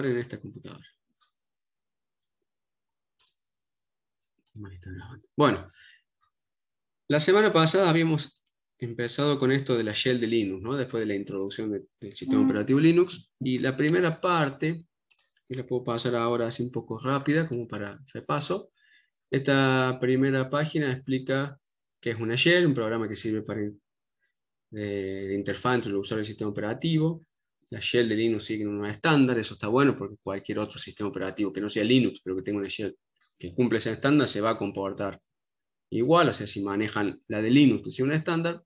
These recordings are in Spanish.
en esta computadora. Bueno, la semana pasada habíamos empezado con esto de la shell de Linux, ¿no? después de la introducción del sistema operativo Linux, y la primera parte, que la puedo pasar ahora así un poco rápida, como para repaso, esta primera página explica qué es una shell, un programa que sirve para eh, interfaz entre el usuario y el sistema operativo, la shell de Linux sigue una estándar, eso está bueno porque cualquier otro sistema operativo que no sea Linux, pero que tenga una shell que cumple ese estándar, se va a comportar igual, o sea, si manejan la de Linux, que sigue un estándar,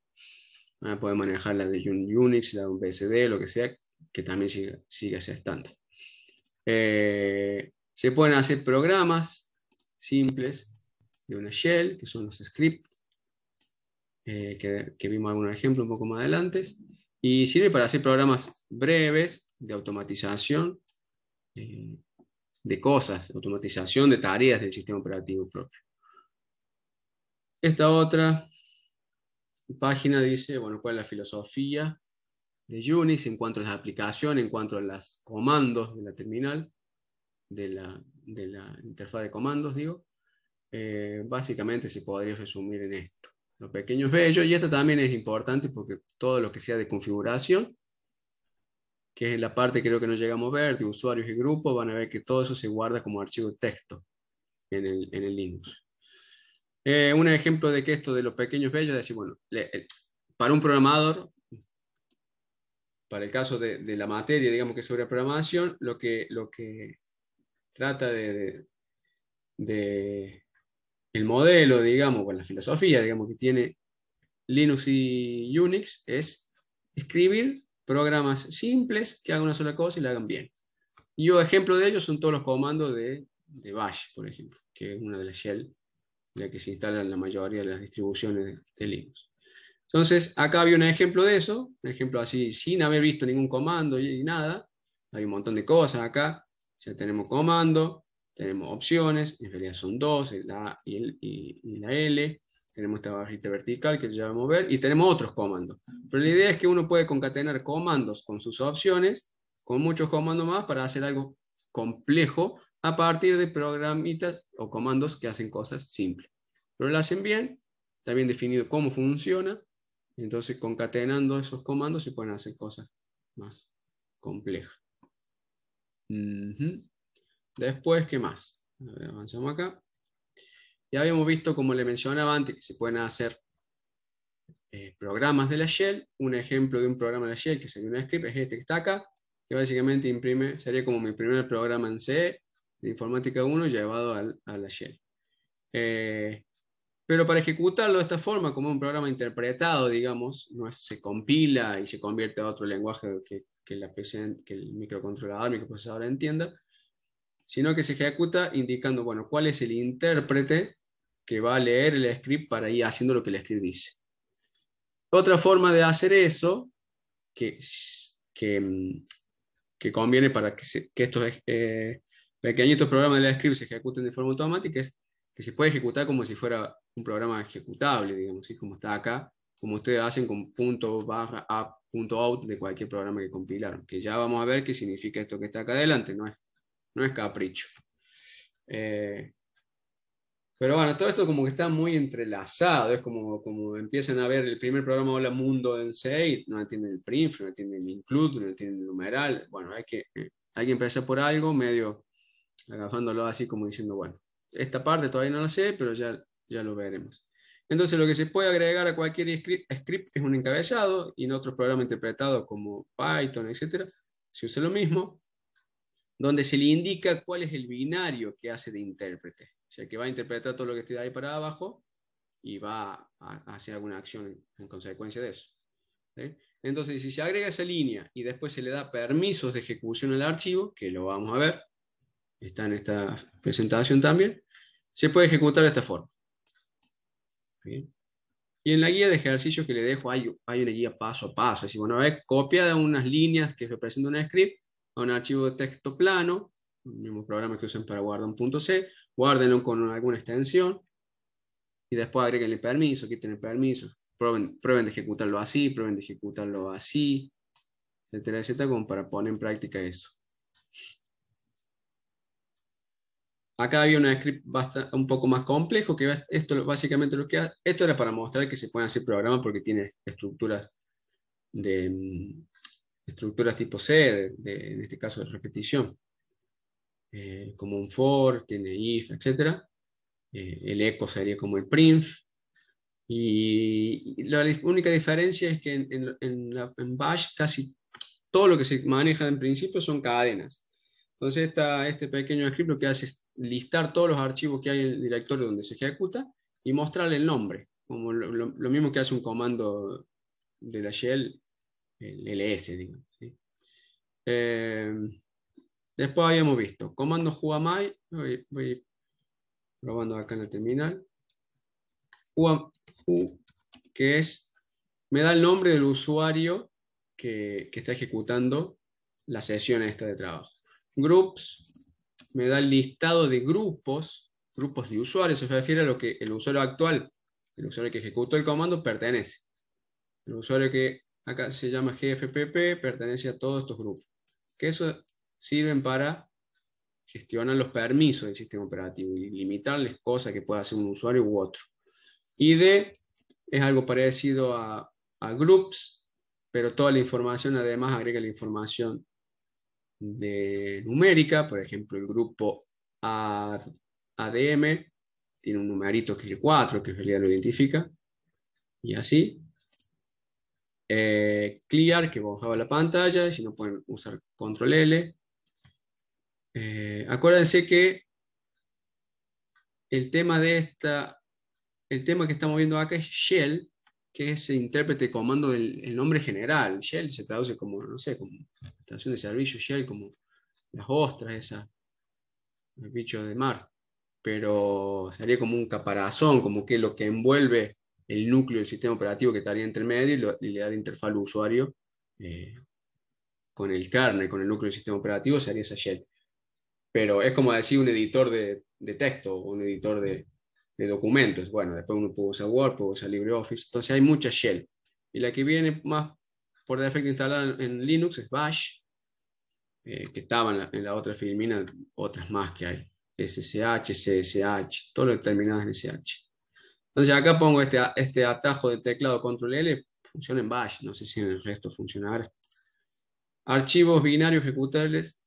pueden manejar la de Unix, la de un BSD, lo que sea, que también siga, siga ese estándar. Eh, se pueden hacer programas simples de una shell, que son los scripts, eh, que, que, vimos algunos ejemplos un poco más adelante. Y sirve para hacer programas breves de automatización eh, de cosas, automatización de tareas del sistema operativo propio. Esta otra página dice, bueno, cuál es la filosofía de Unix en cuanto a la aplicación, en cuanto a los comandos de la terminal, de la, interfaz de comandos, digo. Eh, básicamente se podría resumir en esto los pequeños bellos, y esto también es importante porque todo lo que sea de configuración, que es la parte creo que no llegamos a ver, de usuarios y grupos, van a ver que todo eso se guarda como archivo de texto en el, en el Linux. Eh, un ejemplo de que esto de los pequeños bellos, decir, bueno, eh, para un programador, para el caso de, la materia, digamos que sobre programación, lo que, lo que trata de, de el modelo, digamos, con la filosofía, digamos, que tiene Linux y Unix es escribir programas simples que hagan una sola cosa y la hagan bien. Y un ejemplo de ello son todos los comandos de, Bash, por ejemplo, que es una de las shell en la que se instalan la mayoría de las distribuciones de, Linux. Entonces, acá había un ejemplo de eso, un ejemplo así, sin haber visto ningún comando y, nada. Hay un montón de cosas acá. Ya tenemos comando, tenemos opciones, en realidad son dos, La A y, la L. Tenemos esta barrita vertical que ya vamos a ver y tenemos otros comandos. Pero la idea es que uno puede concatenar comandos con sus opciones, con muchos comandos más para hacer algo complejo a partir de programitas o comandos que hacen cosas simples. Pero lo hacen bien, está bien definido cómo funciona, entonces concatenando esos comandos se pueden hacer cosas más complejas. Después, ¿qué más? avanzamos acá. Ya habíamos visto, como le mencionaba antes, que se pueden hacer eh, programas de la shell. Un ejemplo de un programa de la shell que sería un script es este que está acá, que básicamente imprime, sería como mi primer programa en C de informática 1 llevado a la shell. Eh, pero para ejecutarlo de esta forma, como un programa interpretado, digamos, no se compila y se convierte a otro lenguaje que, que, la PC, que el microcontrolador, microprocesador entienda, sino que se ejecuta indicando, bueno, cuál es el intérprete que va a leer el script para ir haciendo lo que el script dice. Otra forma de hacer eso, que, que, mm, conviene para que, estos eh, pequeñitos programas de la script se ejecuten de forma automática, es que se puede ejecutar como si fuera un programa ejecutable, digamos, y como está acá, como ustedes hacen con punto barra punto out de cualquier programa que compilaron, que ya vamos a ver qué significa esto que está acá adelante, no es no es capricho. Eh, pero bueno, todo esto como que está muy entrelazado, es como, como empiezan a ver el primer programa Hola Mundo en SEI, no entienden el PRINF, no entienden el include... no entienden el numeral, bueno, hay que, eh, hay empezar por algo, medio Agafándolo así como diciendo, bueno, esta parte todavía no la sé, pero ya, ya lo veremos. Entonces, lo que se puede agregar a cualquier script, script, es un encabezado y en otros programas interpretados como Python, etcétera, se usa lo mismo donde se le indica cuál es el binario que hace de intérprete. O sea, que va a interpretar todo lo que esté ahí para abajo y va a, hacer alguna acción en consecuencia de eso. Entonces, si se agrega esa línea y después se le da permisos de ejecución al archivo, que lo vamos a ver, está en esta presentación también, se puede ejecutar de esta forma. Y en la guía de ejercicios que le dejo hay, una guía paso a paso. Es decir, bueno, vez de unas líneas que representan un script a un archivo de texto plano, el mismo programa que usen para guardar un punto C, guárdenlo con alguna extensión y después agreguen el permiso, quiten el permiso, prueben, de ejecutarlo así, prueben de ejecutarlo así, etcétera, etcétera, como para poner en práctica eso. Acá había un script un poco más complejo, que esto básicamente lo que esto era para mostrar que se pueden hacer programas porque tiene estructuras de, estructuras tipo C, en este caso de repetición, eh, como un for, tiene if, etc. Eh, el echo sería como el print. Y la única diferencia es que en, Bash casi todo lo que se maneja en principio son cadenas. Entonces está este pequeño script lo que hace es listar todos los archivos que hay en el directorio donde se ejecuta y mostrarle el nombre, como lo mismo que hace un comando de la shell el LS, digamos. Eh, después habíamos visto comando Juamai, voy, voy, probando acá en la terminal, que es, me da el nombre del usuario que, que está ejecutando la sesión esta de trabajo. Groups, me da el listado de grupos, grupos de usuarios, se refiere a lo que el usuario actual, el usuario que ejecutó el comando, pertenece. El usuario que acá se llama GFPP, pertenece a todos estos grupos, que eso sirven para gestionar los permisos del sistema operativo y limitarles cosas que pueda hacer un usuario u otro. ID es algo parecido a, a groups, pero toda la información además agrega la información de numérica, por ejemplo, el grupo ADM tiene un numerito que es el 4, que en realidad lo identifica, y así. Eh, clear, que bajaba la pantalla, si no pueden usar control L. Eh, acuérdense que el tema de esta, el tema que estamos viendo acá es shell, que es el intérprete de comando el nombre general. Shell se traduce como, no sé, como estación de servicio, shell, como las ostras, esas, el bicho de mar. Pero sería como un caparazón, como que lo que envuelve el núcleo del sistema operativo que estaría entre medio y, le da interfaz al usuario eh, con el kernel, con el núcleo del sistema operativo, sería esa shell. Pero es como decir un editor de, texto un editor de, documentos. Bueno, después uno puede usar Word, puede usar LibreOffice. Entonces hay mucha shell. Y la que viene más por defecto instalada en Linux es Bash, eh, que estaba en la, otra filmina, otras más que hay. SSH, CSH, todo lo determinado SSH. Entonces acá pongo este, este atajo de teclado control L, funciona en bash, no sé si en el resto funcionará. Archivos binarios ejecutables.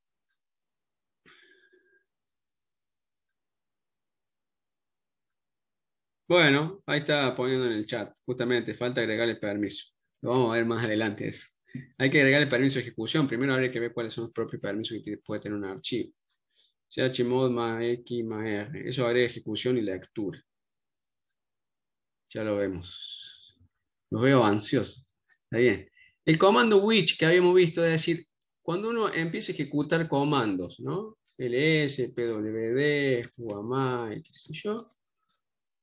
Bueno, ahí está poniendo en el chat, justamente, falta agregarle permiso. Lo vamos a ver más adelante eso. Hay que agregarle permiso de ejecución. Primero habría que ver cuáles son los propios permisos que puede tener un archivo. chmod más x más r. Eso agrega ejecución y lectura. Ya lo vemos. Lo veo ansioso. Está bien. El comando which que habíamos visto es decir, cuando uno empieza a ejecutar comandos, ¿no? ls, pwd, y qué sé yo.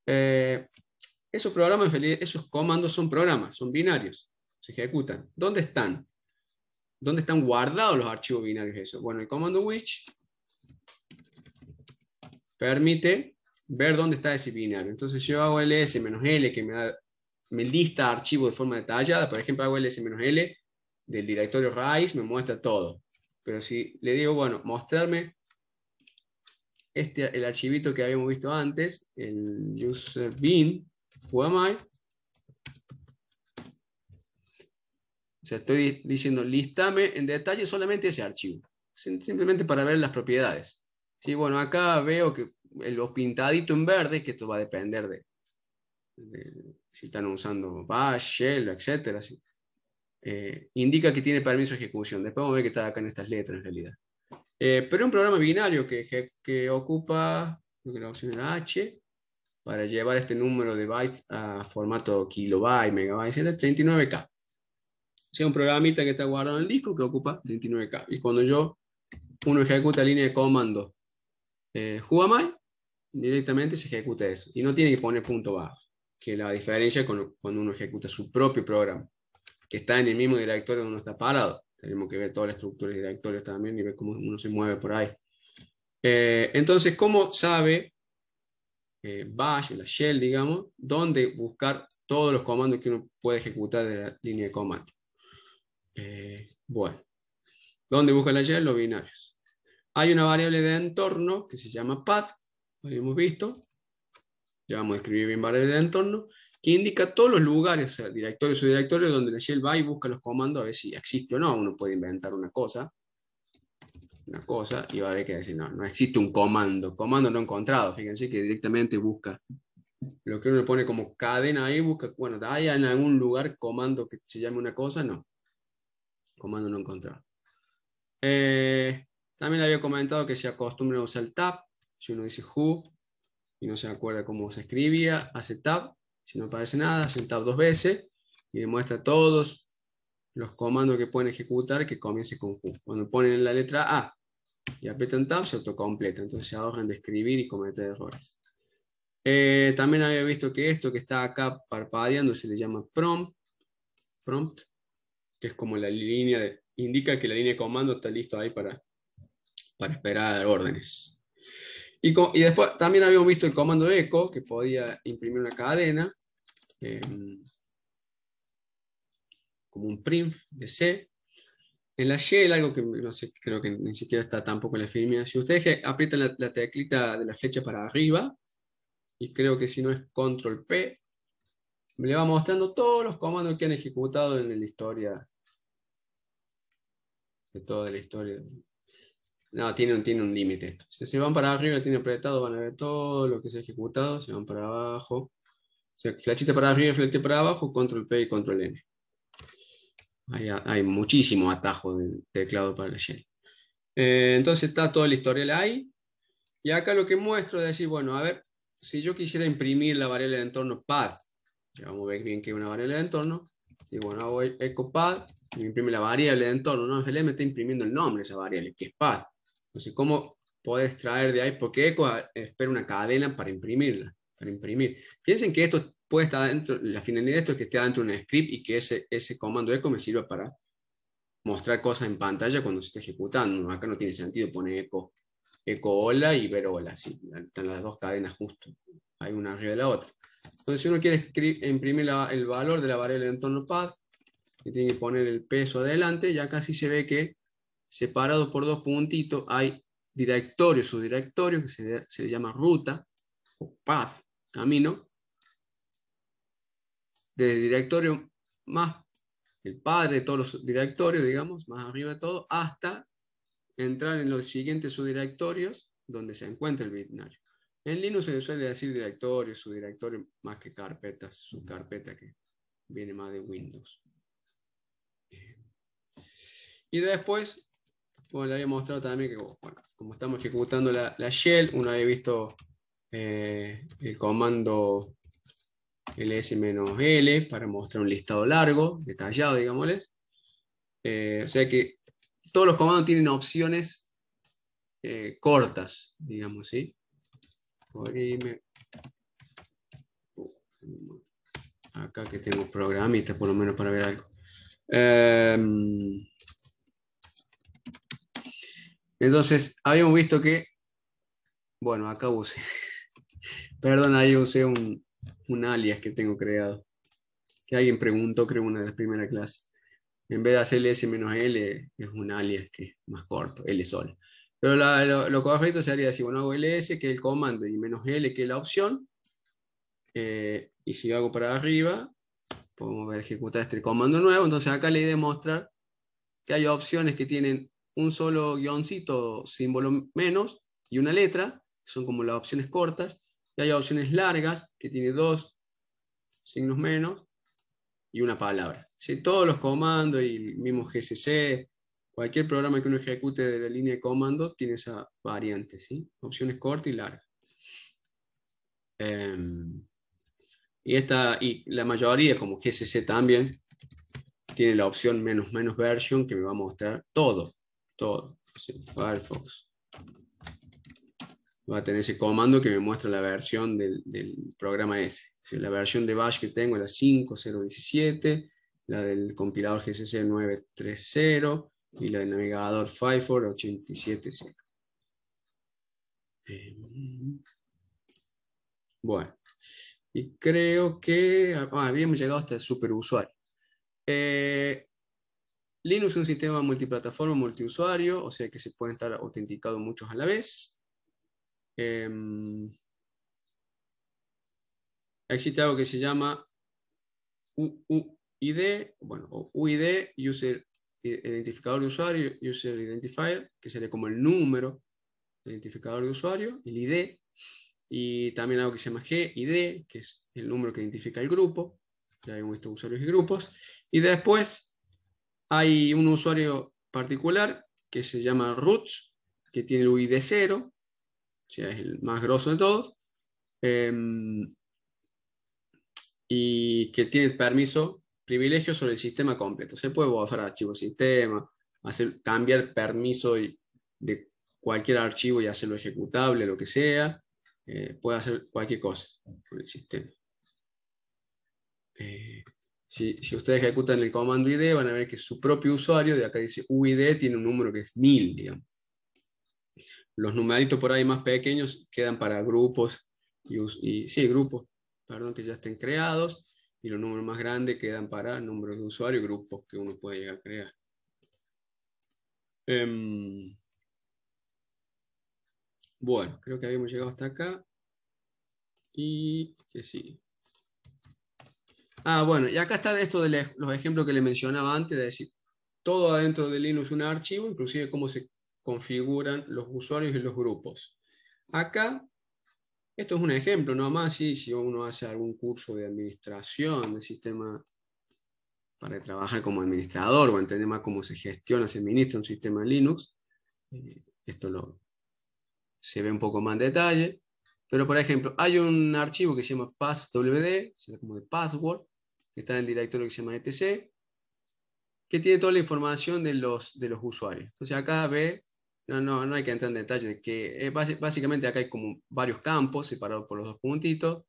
Eh, esos programas, esos comandos son programas, son binarios, se ejecutan. ¿Dónde están? ¿Dónde están guardados los archivos binarios? Eso? Bueno, el comando which permite ver dónde está ese binario. Entonces yo hago ls-l que me, da, me lista archivo de forma detallada. Por ejemplo, hago ls-l del directorio raíz, me muestra todo. Pero si le digo, bueno, mostrarme este, el archivito que habíamos visto antes, el user bin, whoami. O sea, estoy diciendo, listame en detalle solamente ese archivo. Simplemente para ver las propiedades. Sí, bueno, acá veo que lo pintadito en verde, que esto va a depender de, si están usando Bash, Shell, etc. Eh, indica que tiene permiso de ejecución. Después vamos a ver que está acá en estas letras en realidad. Eh, pero es un programa binario que, que ocupa la opción H para llevar este número de bytes a formato kilobyte, megabyte, etc. 39K. O sea, un programita que está guardado en el disco que ocupa 39K. Y cuando yo, uno ejecuta línea de comando eh, mal? directamente se ejecuta eso. Y no tiene que poner punto bajo, que la diferencia es cuando, uno ejecuta su propio programa, que está en el mismo directorio donde uno está parado. Tenemos que ver todas las estructuras de directorios también y ver cómo uno se mueve por ahí. Eh, entonces, ¿cómo sabe eh, Bash, la shell, digamos, dónde buscar todos los comandos que uno puede ejecutar de la línea de comando? Eh, bueno, ¿dónde busca la shell? Los binarios. Hay una variable de entorno que se llama path, hemos visto, ya vamos a escribir bien varios de entorno, que indica todos los lugares, o sea, directorios o directorios donde la shell va y busca los comandos a ver si existe o no. Uno puede inventar una cosa, una cosa, y va a ver que decir, no, no existe un comando, comando no encontrado. Fíjense que directamente busca lo que uno pone como cadena ahí, busca, bueno, ¿hay en algún lugar comando que se llame una cosa? No. Comando no encontrado. Eh, también había comentado que se acostumbra a usar el tab. Si uno dice who y no se acuerda cómo se escribía, hace tab. Si no aparece nada, hace tab dos veces y demuestra todos los comandos que pueden ejecutar que comience con who. Cuando ponen la letra A y apretan tab, se autocompleta. Entonces se ahorran de escribir y cometer errores. Eh, también había visto que esto que está acá parpadeando se le llama prompt, prompt, que es como la línea, de, indica que la línea de comando está lista ahí para, para esperar órdenes. Y, después también habíamos visto el comando echo, que podía imprimir una cadena, em, como un print de C. En la shell, algo que creo que ni siquiera está tampoco en la firmina. Si ustedes aprietan la, la teclita de la flecha para arriba, y creo que si no es control P, me le va mostrando todos los comandos que han ejecutado en la historia, de toda la historia no, tiene un, tiene un límite esto. Si se van para arriba, tiene apretado, van a ver todo lo que se ha ejecutado, se van para abajo. O para arriba, flechita para abajo, control P y control N. Hay, hay muchísimo atajo de teclado para la Shell. Eh, entonces está todo el historial ahí. Y acá lo que muestro es decir, bueno, a ver, si yo quisiera imprimir la variable de entorno pad, ya vamos a ver bien que es una variable de entorno, y bueno, hago pad, me imprime la variable de entorno, no, FLM me está imprimiendo el nombre de esa variable, que es pad. Entonces, ¿cómo puedes traer de ahí? Porque ECO espera una cadena para imprimirla, para imprimir. Piensen que esto puede estar dentro, la finalidad de esto es que esté dentro de un script y que ese, ese comando ECO me sirva para mostrar cosas en pantalla cuando se está ejecutando. Acá no tiene sentido poner eco, eco hola y ver hola. están las dos cadenas justo. Hay una arriba de la otra. Entonces, si uno quiere imprimir el valor de la variable de entorno path, tiene que poner el peso adelante Ya casi se ve que separado por dos puntitos, hay directorio, subdirectorios. que se, llama ruta o path, camino. Desde directorio más, el padre de todos los directorios, digamos, más arriba de todo, hasta entrar en los siguientes subdirectorios donde se encuentra el binario. En Linux se suele decir directorio, subdirectorio, más que carpeta, subcarpeta que viene más de Windows. Y después bueno, le había mostrado también que, bueno, como estamos ejecutando la, shell, uno había visto eh, el comando ls-l para mostrar un listado largo, detallado, digámosles. Eh, o sea que todos los comandos tienen opciones eh, cortas, digamos, ¿sí? Acá que tengo programita, por lo menos para ver algo. Em, entonces, habíamos visto que, bueno, acá usé, perdón, ahí usé un, alias que tengo creado, que alguien preguntó, creo, una de las primeras clases. En vez de hacer ls-l, es un alias que es más corto, l sola. Pero lo, correcto sería decir, bueno, hago ls, que es el comando, y menos l, que es la opción. Eh, y si hago para arriba, podemos ver ejecutar este comando nuevo. Entonces acá le he que hay opciones que tienen un solo guioncito, símbolo menos y una letra, son como las opciones cortas, y hay opciones largas, que tiene dos signos menos y una palabra. Todos los comandos y el mismo GCC, cualquier programa que uno ejecute de la línea de comandos, tiene esa variante, ¿sí? opciones cortas y largas. Em, y, esta, y la mayoría, como GCC también, tiene la opción menos menos version que me va a mostrar todo todo, Firefox. Va a tener ese comando que me muestra la versión del, programa ese. la versión de Bash que tengo es la 5.0.17, la del compilador GCC 9.3.0 y la del navegador Firefox 87.0. Em, bueno, y creo que habíamos ah, llegado hasta el superusual. Eh, Linux es un sistema multiplataforma, multiusuario, o sea que se pueden estar autenticados muchos a la vez. Eh, existe algo que se llama UID, bueno, UID, User Identificador de Usuario, User Identifier, que sería como el número de identificador de usuario, el ID, y también algo que se llama GID, que es el número que identifica el grupo, ya hemos visto usuarios y grupos, y después hay un usuario particular que se llama Roots, que tiene el UID 0, o sea, es el más grosso de todos, em, y que tiene permiso, privilegio sobre el sistema completo. Se puede usar archivos sistema, hacer, cambiar permiso de cualquier archivo y hacerlo ejecutable, lo que sea. Eh, puede hacer cualquier cosa con el sistema. Eh, si, ustedes ejecutan el comando ID, van a ver que su propio usuario, de acá dice UID, tiene un número que es 1000, digamos. Los numeritos por ahí más pequeños quedan para grupos, y, sí, grupos, perdón, que ya estén creados, y los números más grandes quedan para números de usuario y grupos que uno puede llegar a crear. Em, bueno, creo que habíamos llegado hasta acá. Y que sí. Ah, bueno, y acá está esto de los ejemplos que le mencionaba antes, de decir, todo adentro de Linux un archivo, inclusive cómo se configuran los usuarios y los grupos. Acá, esto es un ejemplo no más si uno hace algún curso de administración del sistema para trabajar como administrador o entender más cómo se gestiona, se administra un sistema Linux, eh, esto lo, se ve un poco más en detalle. Pero, por ejemplo, hay un archivo que se llama passwd, como de password, que está en el directorio que se llama ETC, que tiene toda la información de los, de los usuarios. Entonces acá ve, no, no, no hay que entrar en detalles. que eh, básicamente acá hay como varios campos separados por los dos puntitos,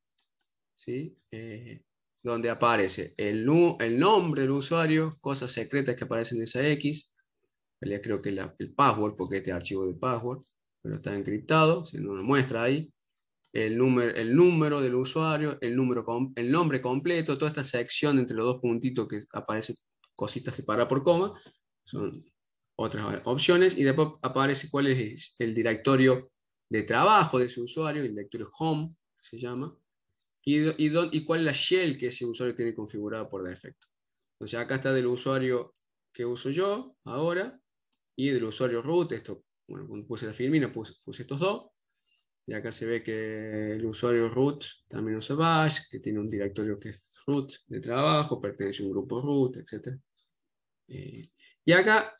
¿sí? Eh, donde aparece el, el, nombre del usuario, cosas secretas que aparecen en esa X, creo que el password, porque este archivo de password, pero está encriptado, se no muestra ahí, el número, el número del usuario, el, número el nombre completo, toda esta sección entre los dos puntitos que aparece cositas separadas por coma, son otras opciones, y después aparece cuál es el directorio de trabajo de ese usuario, el directorio home, se llama, y, y, cuál es la shell que ese usuario tiene configurada por defecto. Entonces acá está del usuario que uso yo ahora, y del usuario root, esto, bueno, puse la firmina, puse, puse estos dos, y acá se ve que el usuario root también usa bash, que tiene un directorio que es root de trabajo, pertenece a un grupo root, etc. Eh, y acá,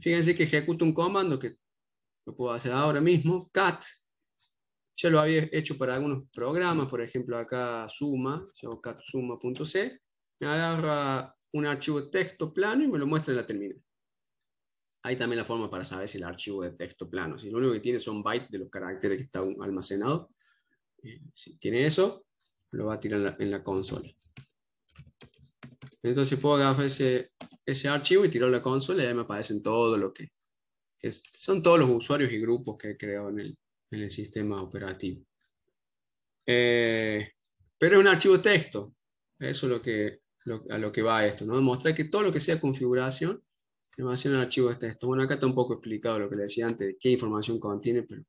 fíjense que ejecuto un comando que lo puedo hacer ahora mismo, cat. Ya lo había hecho para algunos programas, por ejemplo acá suma, yo cat suma.c, me agarra un archivo texto plano y me lo muestra en la terminal hay también la forma para saber si el archivo de texto plano, si lo único que tiene son bytes de los caracteres que están almacenados, eh, si tiene eso, lo va a tirar en la, consola. Entonces puedo agarrar ese, archivo y tirarlo la consola y ahí me aparecen todo lo que, son todos los usuarios y grupos que he creado en el, sistema operativo. Eh, pero es un archivo de texto. Eso es lo que, a lo que va esto, ¿no? Demostrar que todo lo que sea configuración Información en archivo de Bueno, acá está un poco explicado lo que le decía antes, qué información contiene, pero...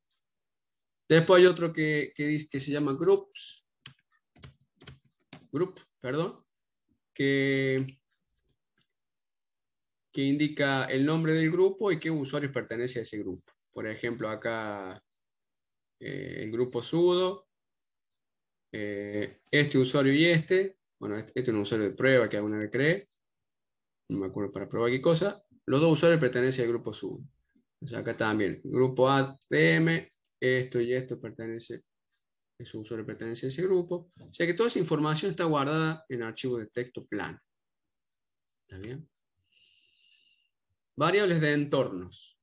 Después hay otro que, que, dice, que se llama Groups. Group, perdón. Que, que indica el nombre del grupo y qué usuario pertenece a ese grupo. Por ejemplo, acá eh, el grupo sudo, eh, este usuario y este. Bueno, este, este, es un usuario de prueba que alguna vez creé. No me acuerdo para probar qué cosa los dos usuarios pertenecen al grupo sub. O sea, acá también, grupo DM. esto y esto pertenece, un usuario pertenece a ese grupo. O sea que toda esa información está guardada en archivo de texto plano. ¿Está bien? Variables de entornos.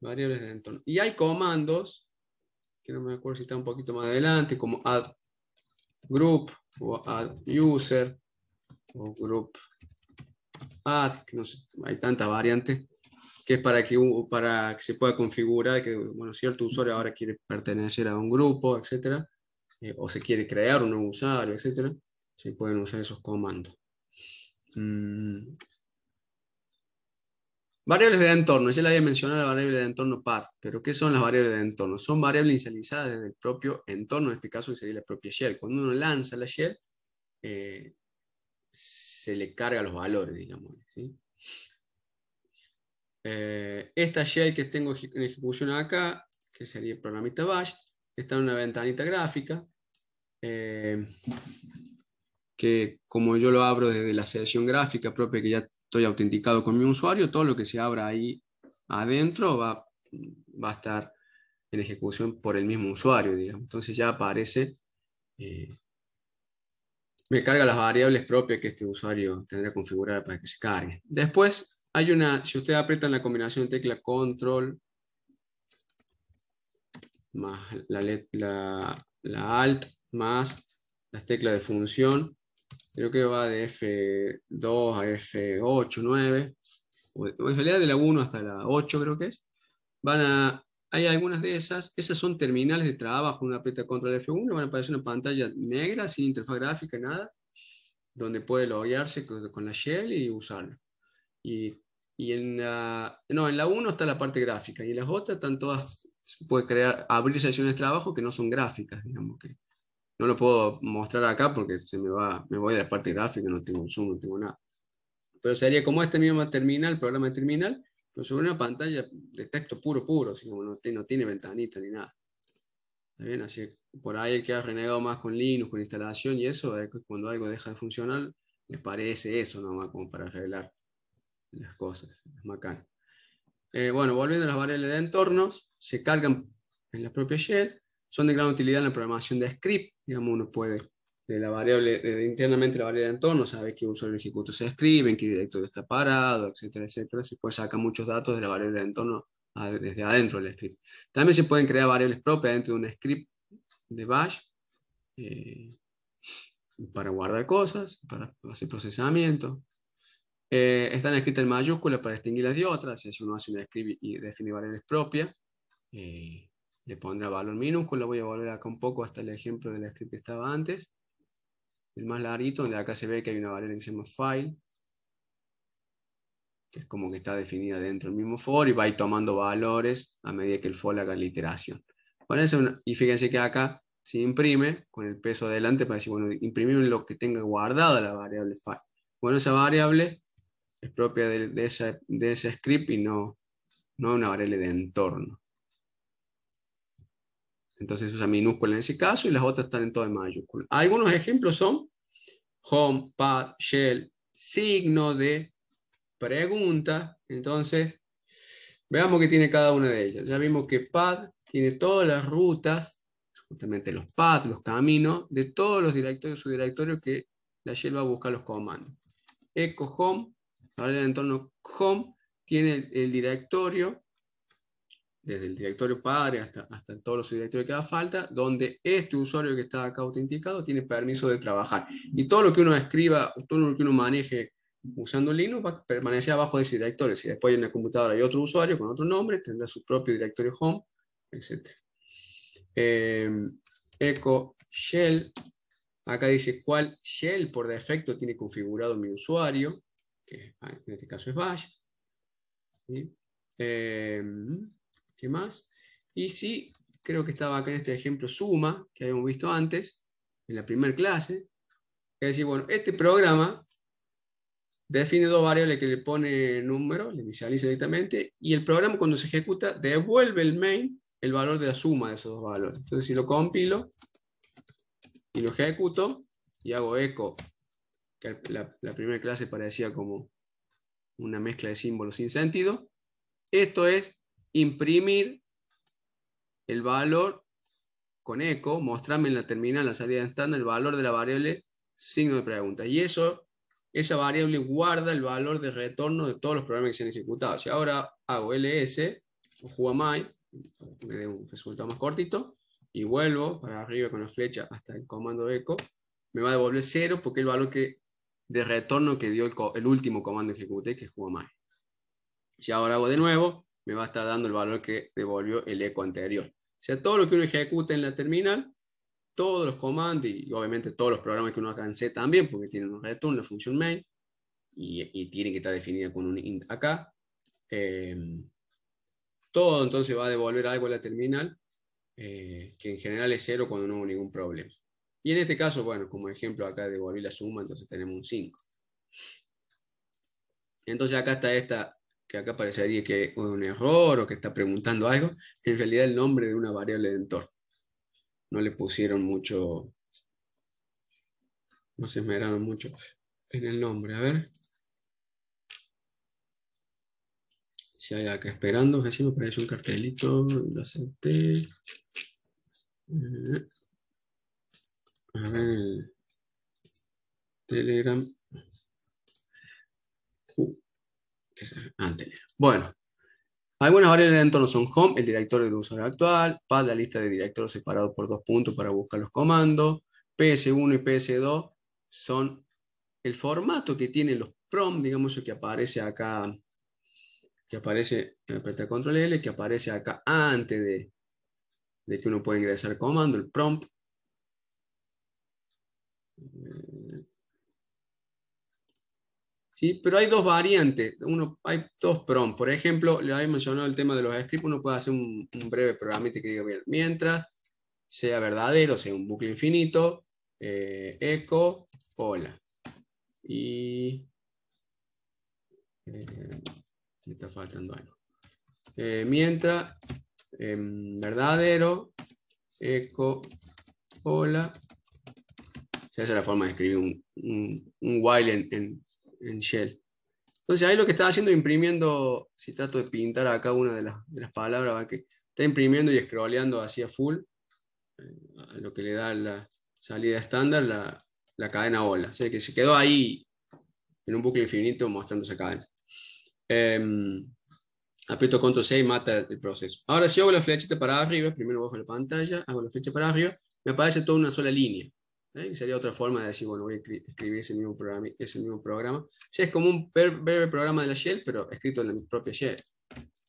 Variables de entorno. Y hay comandos, que no me acuerdo si está un poquito más adelante, como add group o add user o group path que no hay tantas variantes que es para que, para que se pueda configurar, que bueno, cierto usuario ahora quiere pertenecer a un grupo, etcétera, eh, o se quiere crear un nuevo usuario, etcétera, se pueden usar esos comandos. Mm. Variables de entorno, ya le había mencionado la variable de entorno path, pero ¿qué son las variables de entorno? Son variables inicializadas desde el propio entorno, en este caso sería la propia shell. Cuando uno lanza la shell, eh, se le carga los valores, digamos. Eh, esta shell que tengo en ejecución acá, que sería el programita bash, está en una ventanita gráfica, eh, que como yo lo abro desde la sesión gráfica propia que ya estoy autenticado con mi usuario, todo lo que se abra ahí adentro va, va a estar en ejecución por el mismo usuario, Entonces ya aparece eh, me carga las variables propias que este usuario tendrá configurada para que se cargue. Después hay una, si ustedes aprieta la combinación de tecla control más la, la, la alt más las teclas de función, creo que va de F2 a F8, 9, o en realidad de la 1 hasta la 8 creo que es, van a hay algunas de esas, esas son terminales de trabajo, una peta contra el F1, van a aparecer una pantalla negra, sin interfaz gráfica, nada, donde puede loguearse con, la shell y usarla. Y, en, la, no, en la 1 está la parte gráfica, y en las otras están todas, se puede crear, abrir sesiones de trabajo que no son gráficas, digamos que no lo puedo mostrar acá porque se me va, me voy de la parte gráfica, no tengo zoom, no tengo nada. Pero sería como este mismo terminal, programa de terminal, pero sobre una pantalla de texto puro, puro, no, tiene ventanita ni nada. ¿Está bien? Así por ahí el que ha renegado más con Linux, con instalación y eso, cuando algo deja de funcionar, le parece eso nomás como para arreglar las cosas, Es macanas. Eh, bueno, volviendo a las variables de entornos, se cargan en la propia shell, son de gran utilidad en la programación de script, digamos, uno puede de la variable, internamente la variable de entorno, sabes qué usuario ejecuto se escribe, en qué directorio está parado, etcétera, etcétera. Se puede sacar muchos datos de la variable de entorno desde adentro del script. También se pueden crear variables propias dentro de un script de bash eh, para guardar cosas, para hacer procesamiento. Eh, están escritas en mayúscula para distinguirlas de otras. Si uno hace una script y define variables propias, eh, le pondrá valor minúsculo. Voy a volver acá un poco hasta el ejemplo del script que estaba antes el más larguito, donde acá se ve que hay una variable que se llama file, que es como que está definida dentro del mismo for y va a ir tomando valores a medida que el for haga la iteración. y fíjense que acá se imprime con el peso adelante para decir, bueno, imprimir lo que tenga guardada la variable file. Bueno, esa variable es propia de, ese script y no, no una variable de entorno. Entonces usa minúscula en ese caso y las otras están en todo en mayúscula. Algunos ejemplos son home, pad, shell, signo de pregunta. Entonces, veamos qué tiene cada una de ellas. Ya vimos que pad tiene todas las rutas, justamente los pads, los caminos, de todos los directorios, directorio que la shell va a buscar los comandos. Echo home, ahora el entorno home, tiene el directorio desde el directorio padre hasta, hasta todos los directorios que da falta, donde este usuario que está acá autenticado tiene permiso de trabajar. Y todo lo que uno escriba, todo lo que uno maneje usando Linux va a permanecer abajo de ese directorio. Si después en la computadora hay otro usuario con otro nombre, tendrá su propio directorio home, etc. Em, echo shell, acá dice cuál shell por defecto tiene configurado mi usuario, que en este caso es bash. ¿Sí? Em, ¿Qué más? Y si, creo que estaba acá en este ejemplo suma, que habíamos visto antes, en la primera clase, es decir, bueno, este programa define dos variables que le pone número, le inicializa directamente, y el programa cuando se ejecuta devuelve el main el valor de la suma de esos dos valores. Entonces si lo compilo y lo ejecuto y hago eco, que la primera clase parecía como una mezcla de símbolos sin sentido, esto es imprimir el valor con eco, mostrarme en la terminal, en la salida estándar, el valor de la variable signo de pregunta. Y eso, esa variable guarda el valor de retorno de todos los programas que se han ejecutado. Si ahora hago ls, o Juamai, me dé un resultado más cortito, y vuelvo para arriba con la flecha hasta el comando eco, me va a devolver cero porque el valor que, de retorno que dio el, último comando ejecuté, que es my. Si ahora hago de nuevo, me va a estar dando el valor que devolvió el eco anterior. O sea, todo lo que uno ejecuta en la terminal, todos los comandos y, obviamente todos los programas que uno alcance también, porque tienen un return, la función main, y, tiene que estar definida con un int acá. Eh, todo entonces va a devolver algo a la terminal, eh, que en general es cero cuando no hubo ningún problema. Y en este caso, bueno, como ejemplo acá devolví la suma, entonces tenemos un 5. Entonces acá está esta que acá parecería que un error o que está preguntando algo, en realidad el nombre de una variable de entorno. No le pusieron mucho, no se esmeraron mucho en el nombre. A ver. Si hay acá esperando, recién me apareció un cartelito, lo acepté. Eh, a ver, Telegram. Bueno, algunas variables de entorno son home, el director del usuario actual, pad, la lista de directorios separados por dos puntos para buscar los comandos, PS1 y PS2 son el formato que tienen los prom, digamos que aparece acá, que aparece, eh, aprieta control L, que aparece acá antes de, que uno pueda ingresar comando, el prompt. Pero hay dos variantes, uno, hay dos prompts. Por ejemplo, le había mencionado el tema de los scripts, uno puede hacer un, breve programa que diga, mientras sea verdadero, sea un bucle infinito, eh, eco, hola. Y... Eh, me está faltando algo. Eh, mientras, em, verdadero, eco, hola. esa es la forma de escribir un, while en, en Shell. Entonces ahí lo que está haciendo imprimiendo, si trato de pintar acá una de las, palabras, que está imprimiendo y scrolleando hacia full, eh, a lo que le da la salida estándar, la, la cadena ola. O sea que se quedó ahí en un bucle infinito mostrando esa cadena. Em, aprieto control 6 y mata el proceso. Ahora si hago la flechita para arriba, primero bajo la pantalla, hago la flecha para arriba, me aparece toda una sola línea. ¿eh? Sería otra forma de decir, bueno, voy a escribir ese mismo programa. Ese mismo programa. Sí, es como un breve programa de la shell, pero escrito en la propia shell.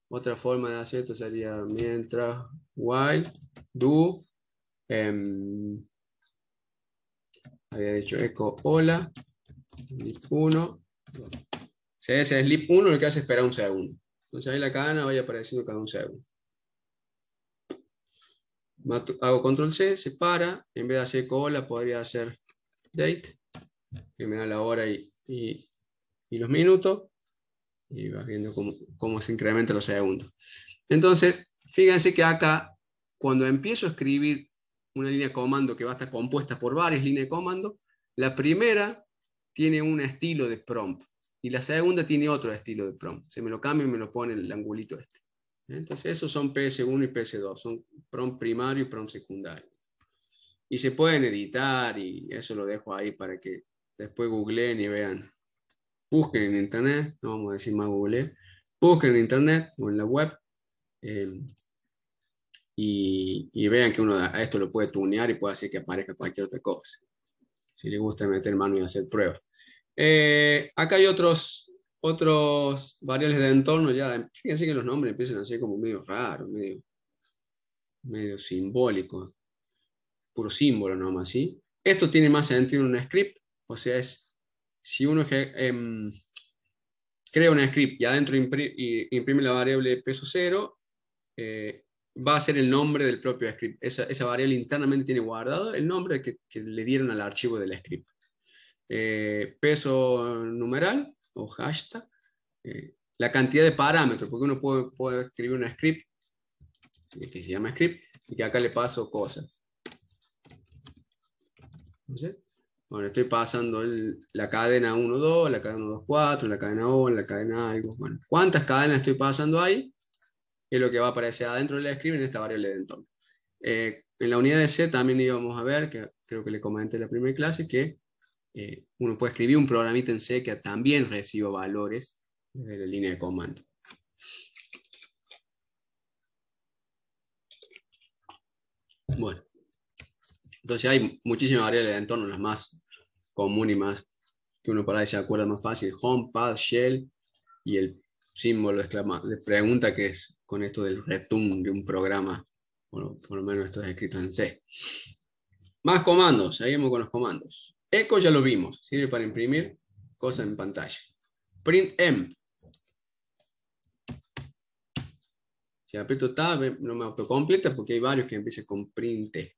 Otra forma de hacer esto sería mientras, while, do, em, había dicho echo hola, lip 1. ese es lip 1, lo que hace es esperar un segundo. Entonces ahí la cadena vaya apareciendo cada un segundo hago control C, se para, en vez de hacer cola podría hacer date, que me da la hora y, los minutos, y vas viendo cómo, se incrementan los segundos. Entonces, fíjense que acá, cuando empiezo a escribir una línea de comando que va a estar compuesta por varias líneas de comando, la primera tiene un estilo de prompt y la segunda tiene otro estilo de prompt. Se me lo cambia y me lo pone el angulito este. Entonces, esos son PS1 y PS2, son PROM primario y PROM secundario. Y se pueden editar y eso lo dejo ahí para que después googleen y vean. Busquen en internet, no vamos a decir más google, busquen en internet o en la web em, y, vean que uno a esto lo puede tunear y puede hacer que aparezca cualquier otra cosa. Si le gusta meter mano y hacer pruebas. Eh, acá hay otros otros variables de entorno, ya, fíjense que los nombres empiezan a ser como medio raro medio, medio simbólicos, puro símbolo nomás, ¿sí? Esto tiene más sentido en un script, o sea, es, si uno em, crea un script y adentro imprime, la variable peso cero, eh, va a ser el nombre del propio script. Esa, variable internamente tiene guardado el nombre que, le dieron al archivo del script. Eh, peso numeral o hashtag, eh, la cantidad de parámetros, porque uno puede, escribir una script, eh, que se llama script, y que acá le paso cosas. Bueno, estoy pasando la cadena 1, 2, la cadena 2, 4, la cadena 1, la cadena algo. Bueno, ¿cuántas cadenas estoy pasando ahí? Es lo que va a aparecer adentro del script en esta variable de entorno. Eh, en la unidad de C también íbamos a ver, que creo que le comenté en la primera clase, que eh, uno puede escribir un programita en C que también reciba valores desde la línea de comando. Bueno, entonces hay muchísimas variables de entorno, las más comunes y más que uno para ahí se acuerda más fácil, home, path, shell y el símbolo de pregunta que es con esto del retum de un programa, por lo menos esto escritos en C. Más comandos, seguimos con los comandos. Echo ya lo vimos, sirve para imprimir cosas en pantalla. PrintM. Si aprieto Tab, eh, no me autocompleta porque hay varios que empiezan con print. E.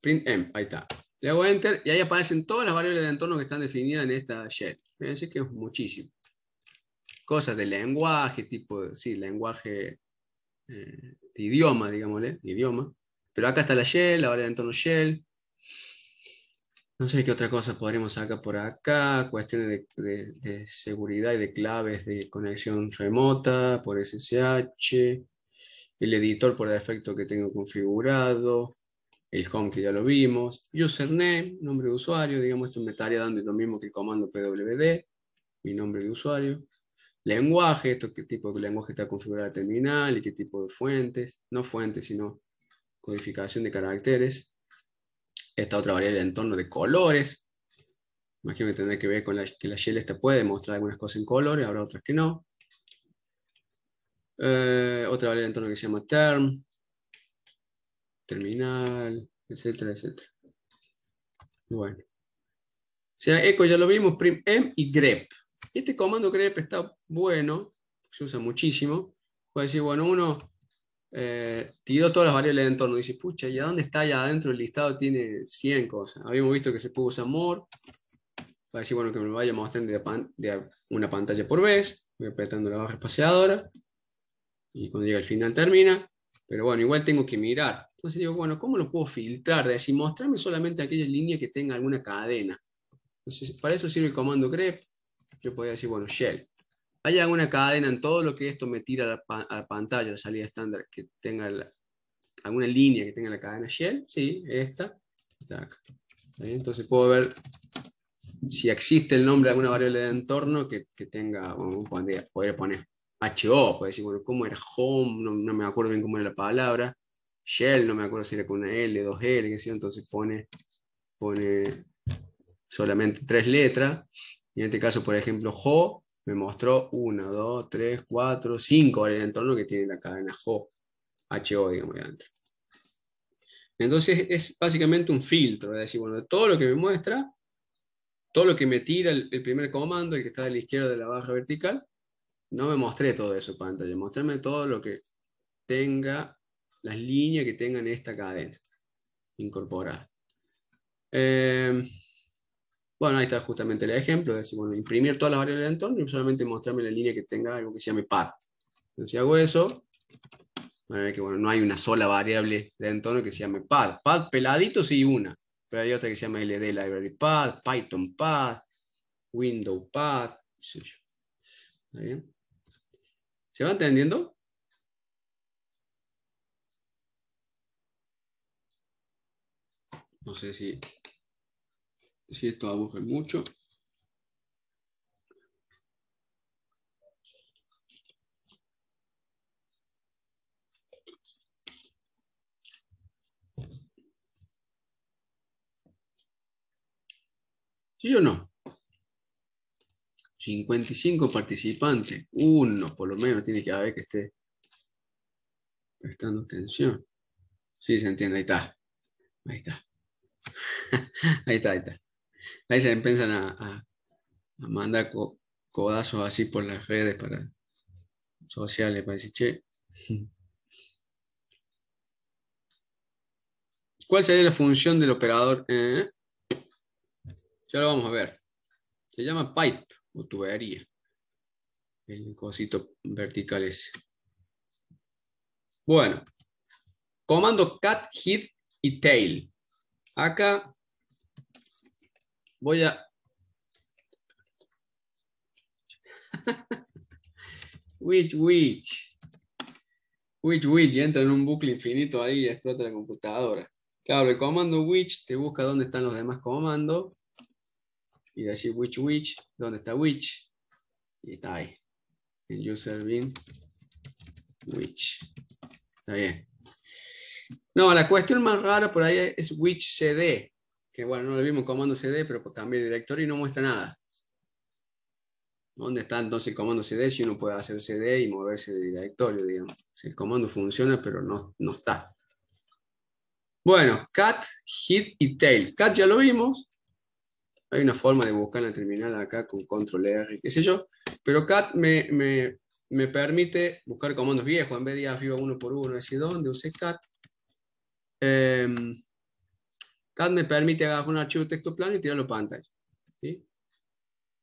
PrintM, ahí está. Le hago Enter y ahí aparecen todas las variables de entorno que están definidas en esta shell. Fíjense que es muchísimo. Cosas de lenguaje, tipo, sí, lenguaje eh, de idioma, digámosle, de idioma. Pero acá está la shell, la variable de entorno shell, no sé qué otra cosa podríamos sacar por acá, cuestiones de, seguridad y de claves de conexión remota por SSH, el editor por defecto que tengo configurado, el home que ya lo vimos, username, nombre de usuario, digamos esto me estaría dando lo mismo que el comando pwd, mi nombre de usuario, lenguaje, esto qué tipo de lenguaje está configurado el terminal y qué tipo de fuentes, no fuentes sino codificación de caracteres, esta otra variable de entorno de colores. Imagino que tendrá que ver con la, que la shell esta puede mostrar algunas cosas en colores, habrá otras que no. Eh, otra variable de entorno que se llama term, terminal, etcétera, etcétera. Bueno. O sea, echo ya lo vimos, m y grep. Este comando grep está bueno, se usa muchísimo. Puede decir, bueno, uno eh, Tiro todas las variables del entorno. Y dice, pucha, ¿y a dónde está ya adentro el listado? Tiene 100 cosas. Habíamos visto que se puso amor, para decir, bueno, que me lo vaya mostrando de, una pantalla por vez, voy apretando la barra espaciadora, y cuando llega al final termina, pero bueno, igual tengo que mirar. Entonces digo, bueno, ¿cómo lo puedo filtrar? decir, mostrarme solamente aquella línea que tenga alguna cadena. Entonces, para eso sirve el comando grep. Yo podría decir, bueno, shell. Hay alguna cadena en todo lo que esto me tira a la, pantalla, la salida estándar, que tenga alguna línea que tenga la cadena shell, sí, esta, Entonces puedo ver si existe el nombre de alguna variable de entorno que, tenga, bueno, podría, poner HO, puede decir, bueno, ¿cómo era home? No, me acuerdo bien cómo era la palabra. Shell, no me acuerdo si era con una L, 2L, qué sé yo, entonces pone, pone solamente tres letras. Y en este caso, por ejemplo, HO, me mostró 1, 2, 3, 4, 5 en el entorno que tiene la cadena HO, HO digamos, adentro. Entonces es básicamente un filtro, es decir, bueno, todo lo que me muestra, todo lo que me tira el, primer comando, el que está a la izquierda de la barra vertical, no me mostré todo eso pantalla, mostréme todo lo que tenga, las líneas que tengan esta cadena incorporada. Eh, bueno, ahí está justamente el ejemplo, es decir, bueno, imprimir todas las variables de entorno y solamente mostrarme la línea que tenga algo que se llame path. Entonces, si hago eso, van a ver que bueno, no hay una sola variable de entorno que se llame pad. Pad peladito sí una, pero hay otra que se llama LD Library Pad, Python Pad, Window Pad, ¿Se va entendiendo? No sé si si esto aburre mucho. ¿Sí o no? 55 participantes. Uno, por lo menos, tiene que haber que esté prestando atención. Sí, se entiende. Ahí está. Ahí está. ahí está, ahí está. Ahí se empiezan a, mandar codazos así por las redes para, sociales para decir, che. ¿Cuál sería la función del operador? Eh, ya lo vamos a ver. Se llama pipe o tubería. El cosito vertical ese. Bueno. Comando cat, hit y tail. Acá voy a... which, which. Which, which. Entra en un bucle infinito ahí y explota la computadora. Claro, el comando which te busca dónde están los demás comandos. Y decir which, which, dónde está which. Y está ahí. El user bin which. Está bien. No, la cuestión más rara por ahí es which cd bueno, no lo vimos comando CD, pero pues cambié de directorio y no muestra nada. ¿Dónde está entonces el comando CD si uno puede hacer CD y moverse de directorio, digamos? Si el comando funciona, pero no, no está. Bueno, cat, hit y tail. Cat ya lo vimos. Hay una forma de buscar en la terminal acá con control R qué sé yo. Pero cat me, permite buscar comandos viejos. En vez de uno por uno, decir dónde usé cat. Eh, me permite agarrar un archivo de texto plano y tirarlo a pantalla.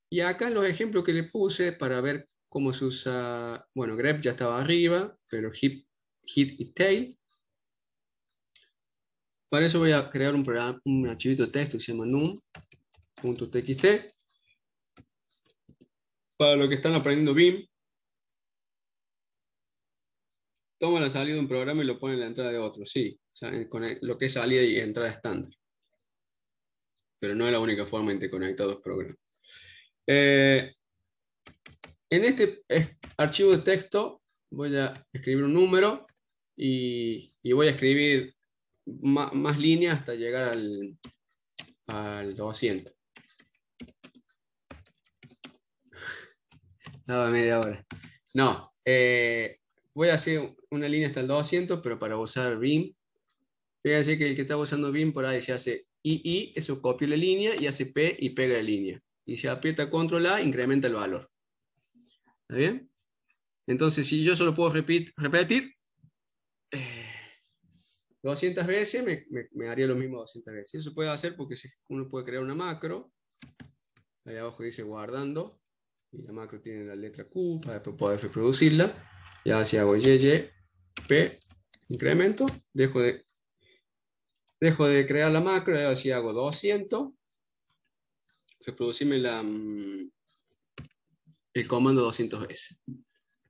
Y acá los ejemplos que le puse para ver cómo se usa, bueno, grep ya estaba arriba, pero hit hit y tail. Para eso voy a crear un, programa, un archivito de texto que se llama num.txt. Para los que están aprendiendo BIM, toma la salida de un programa y lo pone en la entrada de otro, sí, con lo que es salida y entrada estándar pero no es la única forma de interconectar dos programas. Eh, en este archivo de texto voy a escribir un número y, voy a escribir más, líneas hasta llegar al, al 200. Nada media hora. No, eh, voy a hacer una línea hasta el 200, pero para usar BIM. Fíjense que el que está usando BIM por ahí se hace y eso copia la línea y hace P y pega la línea. Y si aprieta control A, incrementa el valor. ¿Está bien? Entonces, si yo solo puedo repeat, repetir 200 eh, veces, me, haría lo mismo 200 veces. Eso puede hacer porque uno puede crear una macro. Allá abajo dice guardando. Y la macro tiene la letra Q para poder reproducirla. Y si hago Y, Y, P, incremento. Dejo de dejo de crear la macro, y así hago 200, reproducirme la, mm, el comando 200 veces.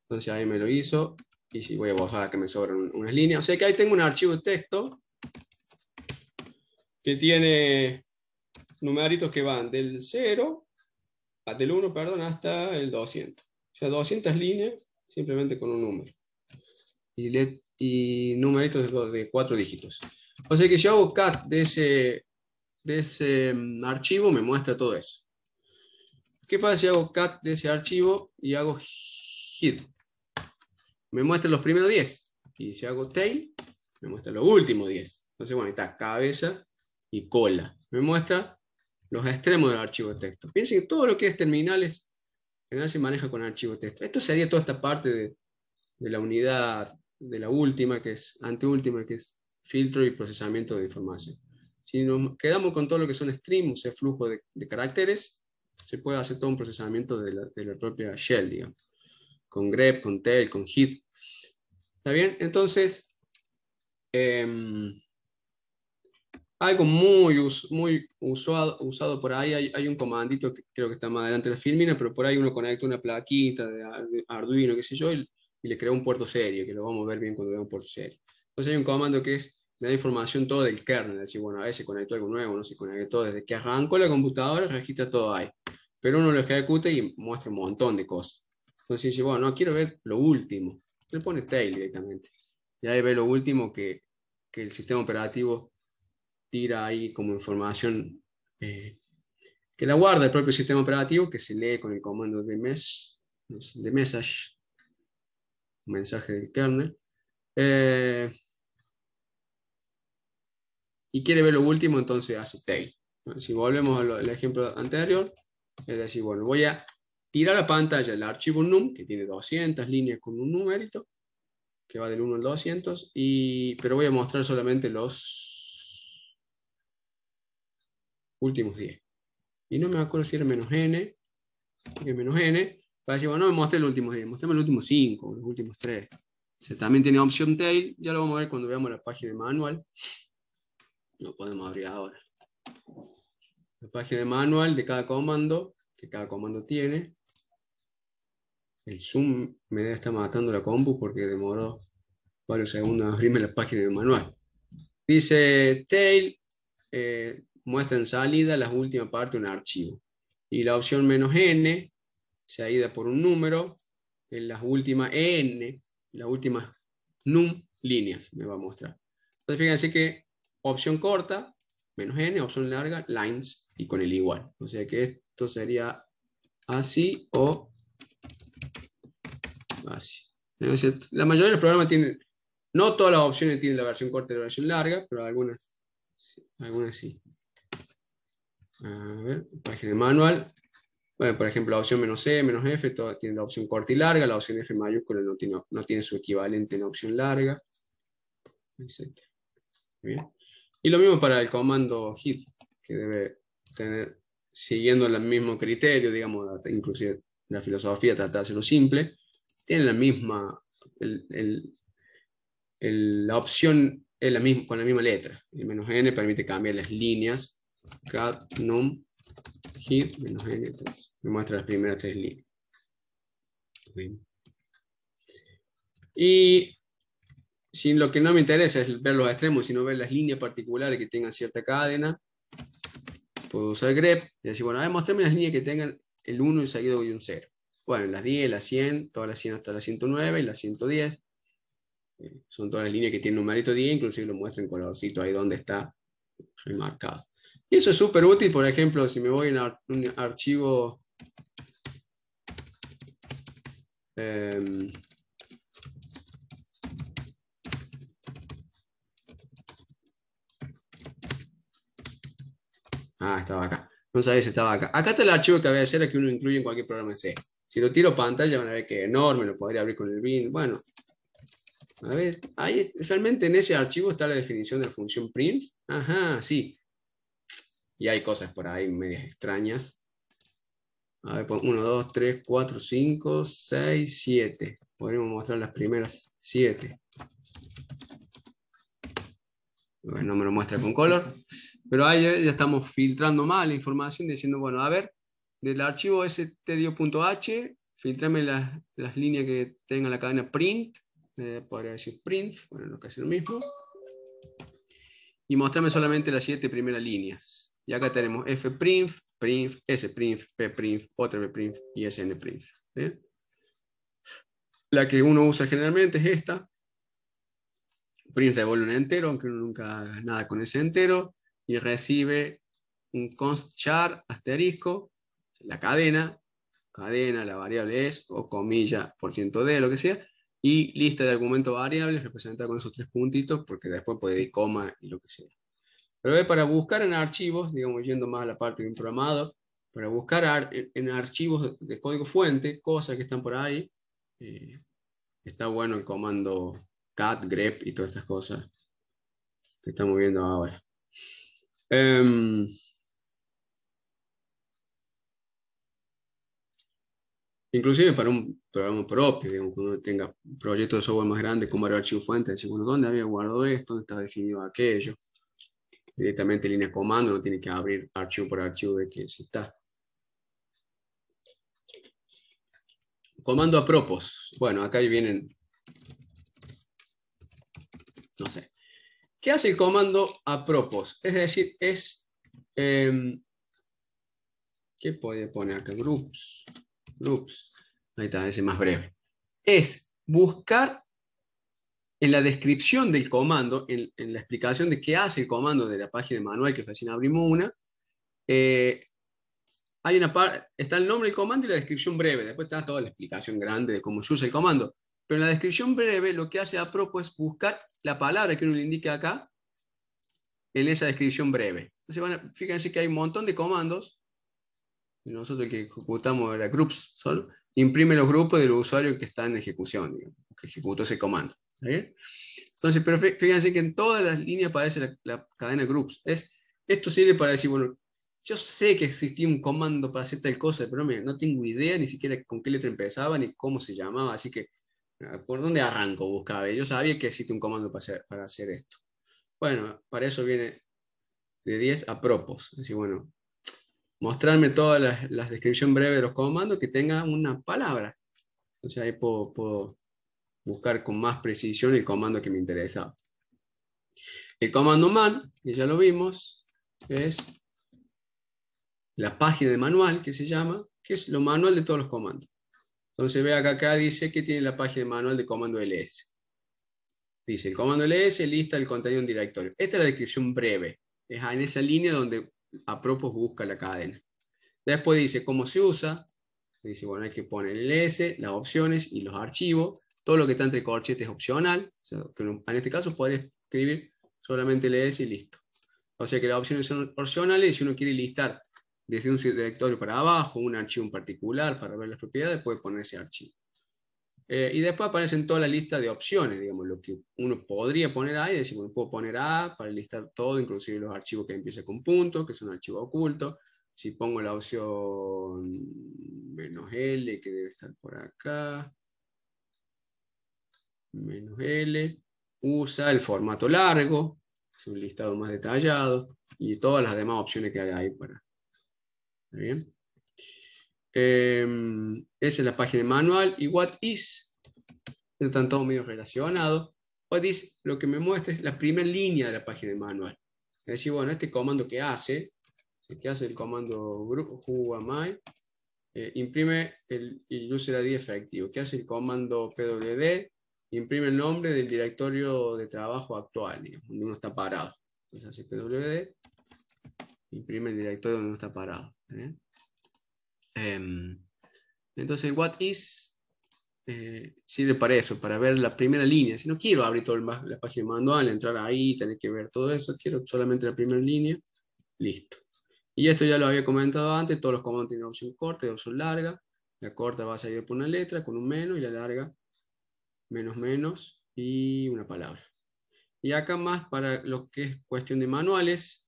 Entonces ahí me lo hizo, y si voy a borrar a que me sobran unas líneas. O sea que ahí tengo un archivo de texto que tiene numeritos que van del 0, ah, del 1, perdón, hasta el 200. O sea, 200 líneas simplemente con un número. Y, numeritos de, de cuatro dígitos. O sea que si hago cat de ese, de ese mm, archivo, me muestra todo eso. ¿Qué pasa si hago cat de ese archivo y hago hit? Me muestra los primeros 10. Y si hago tail, me muestra los últimos 10. Entonces, bueno, está cabeza y cola. Me muestra los extremos del archivo de texto. Piensen que todo lo que es terminales, en general se maneja con archivo de texto. Esto sería toda esta parte de, de la unidad, de la última, que es anteúltima, que es filtro y procesamiento de información. Si nos quedamos con todo lo que son streams, o flujo de, caracteres, se puede hacer todo un procesamiento de la, propia shell, digamos, con grep, con tail, con hit. ¿Está bien? Entonces, em, algo muy, muy usado, usado, por ahí, hay, un comandito que creo que está más adelante de la filmina, pero por ahí uno conecta una plaquita de Arduino, qué sé yo, y, le crea un puerto serio, que lo vamos a ver bien cuando veamos puerto serio. Entonces hay un comando que es me da información todo del kernel, decir, bueno, a veces conecto algo nuevo, no se conecto desde que arrancó la computadora registra todo ahí, pero uno lo ejecuta y muestra un montón de cosas. Entonces dice, bueno, no quiero ver lo último, le pone tail directamente, y ahí ve lo último que, el sistema operativo tira ahí como información eh, que la guarda el propio sistema operativo, que se lee con el comando de, mes, de message, mensaje del kernel. Eh, y quiere ver lo último, entonces hace tail. Si volvemos al ejemplo anterior, es decir, bueno, voy a tirar a la pantalla el archivo num, que tiene 200 líneas con un numerito, que va del 1 al 200, y, pero voy a mostrar solamente los últimos 10. Y no me acuerdo si era menos n, que menos n, para decir, bueno, no me mostré los últimos 10, los últimos 5, los últimos 3. también tiene opción tail, ya lo vamos a ver cuando veamos la página de manual no podemos abrir ahora. La página de manual de cada comando, que cada comando tiene. El zoom me está matando la compu porque demoró varios segundos abrirme la página de manual. Dice tail, eh, muestra en salida la última parte de un archivo. Y la opción menos "-n", se ida por un número, en las últimas "-n", las últimas num líneas me va a mostrar. Entonces fíjense que opción corta, menos n, opción larga, lines, y con el igual. O sea que esto sería así o así. la mayoría de los programas tienen, no todas las opciones tienen la versión corta y la versión larga, pero algunas, algunas sí. A ver, página de manual. Bueno, por ejemplo, la opción menos C, e, menos F, todas tiene la opción corta y larga, la opción F mayúscula no tiene, no tiene su equivalente en la opción larga, etc. Bien. Y lo mismo para el comando hit, que debe tener, siguiendo el mismo criterio, digamos, inclusive la filosofía trata de hacerlo simple, tiene la misma, la opción es la misma, con la misma letra. El menos n permite cambiar las líneas, cat, num, hit, menos n, 3. Me muestra las primeras tres líneas. Y si lo que no me interesa es ver los extremos, sino ver las líneas particulares que tengan cierta cadena, puedo usar grep y decir, bueno, a ver, las líneas que tengan el 1 y seguido de un 0. Bueno, las 10, las 100, todas las 100 hasta las 109 y las 110. Eh, son todas las líneas que tienen numerito 10, inclusive lo muestro en colorcito ahí donde está remarcado. Y eso es súper útil, por ejemplo, si me voy a un archivo... Em, Ah, estaba acá. No sabía si estaba acá. Acá está el archivo que había a hacer que uno incluye en cualquier programa C. Si lo tiro pantalla van a ver que es enorme, lo podría abrir con el bin. Bueno, a ver, ahí, realmente en ese archivo está la definición de la función print. Ajá, sí. Y hay cosas por ahí medias extrañas. A ver, 1, 2, 3, 4, 5, 6, 7. Podríamos mostrar las primeras 7. no me lo muestra con color. Pero ahí ya estamos filtrando más la información, diciendo, bueno, a ver, del archivo stdio.h, filtrame las, las, líneas que tenga la cadena print, eh, podría decir print, bueno, que casi lo mismo, y mostrarme solamente las siete primeras líneas. Y acá tenemos fprint, print, sprint, pprint, otra bprint y snprint. La que uno usa generalmente es esta. Print devuelve un entero, aunque uno nunca haga nada con ese entero y recibe un const char asterisco, la cadena, cadena, la variable es, o comilla, por ciento de, lo que sea, y lista de argumentos variables representada con esos tres puntitos, porque después puede ir coma y lo que sea. Pero para buscar en archivos, digamos, yendo más a la parte de un programado, para buscar en archivos de código fuente, cosas que están por ahí, eh, está bueno el comando cat, grep y todas estas cosas que estamos viendo ahora. Em, inclusive para un programa propio, digamos, cuando tenga proyectos proyecto de software más grande Como archivo fuente, Fuente segundo ¿dónde había guardado esto? ¿Dónde estaba definido aquello? Directamente línea de comando, no tiene que abrir archivo por archivo de que se está. Comando a propos. Bueno, acá vienen, no sé, ¿Qué hace el comando a propósito? Es decir, es... Em, ¿Qué puede poner acá? Groups. Groups. Ahí está, ese más breve. Es buscar en la descripción del comando, en, la explicación de qué hace el comando de la página de manual que recién abrimos una, eh, hay una está el nombre del comando y la descripción breve. Después está toda la explicación grande de cómo se usa el comando. Pero en la descripción breve lo que hace APROPO es buscar la palabra que uno le indica acá en esa descripción breve. Entonces, van fíjense que hay un montón de comandos. Nosotros que ejecutamos era groups solo, imprime los grupos del usuario que está en ejecución, que ejecutó ese comando. Entonces, pero fíjense que en todas las líneas aparece la, cadena groups. Es, esto sirve para decir, bueno, yo sé que existía un comando para hacer tal cosa, pero no tengo idea ni siquiera con qué letra empezaba ni cómo se llamaba, así que Ah, ¿Por dónde arranco? Buscaba. Yo sabía que existe un comando para hacer, para hacer esto. Bueno, para eso viene de 10 a propos. Así, bueno, mostrarme todas las la descripción breve de los comandos que tengan una palabra. Entonces ahí puedo, puedo buscar con más precisión el comando que me interesaba. El comando man, que ya lo vimos, es la página de manual que se llama, que es lo manual de todos los comandos. Entonces ve acá, acá dice que tiene la página manual de comando ls. Dice, el comando ls lista el contenido en un directorio. Esta es la descripción breve. Es en esa línea donde a propósito busca la cadena. Después dice cómo se usa. Dice, bueno, hay que poner el ls, las opciones y los archivos. Todo lo que está entre corchetes es opcional. en este caso podría escribir solamente ls y listo. O sea que las opciones son opcionales y si uno quiere listar desde un directorio para abajo, un archivo en particular para ver las propiedades, puede poner ese archivo. Eh, y después aparecen toda la lista de opciones, digamos, lo que uno podría poner ahí, decimos puedo poner A para listar todo, inclusive los archivos que empiecen con punto, que es un archivo oculto. Si pongo la opción menos L, que debe estar por acá, menos L, usa el formato largo, es un listado más detallado, y todas las demás opciones que hay ahí para, Em, esa es la página manual. Y what is, están todos medio relacionados. What is, lo que me muestra es la primera línea de la página manual. Es decir, bueno, este comando que hace, que hace el comando group, eh, imprime el, user ID efectivo, qué hace el comando pwd, imprime el nombre del directorio de trabajo actual, donde uno está parado. Entonces hace pwd, imprime el directorio donde uno está parado. Em, entonces, what is eh, sirve para eso, para ver la primera línea. Si no quiero abrir toda la página manual, entrar ahí, tener que ver todo eso, quiero solamente la primera línea, listo. Y esto ya lo había comentado antes, todos los comandos tienen opción corta y opción larga. La corta va a salir por una letra, con un menos, y la larga, menos menos, y una palabra. Y acá más para lo que es cuestión de manuales,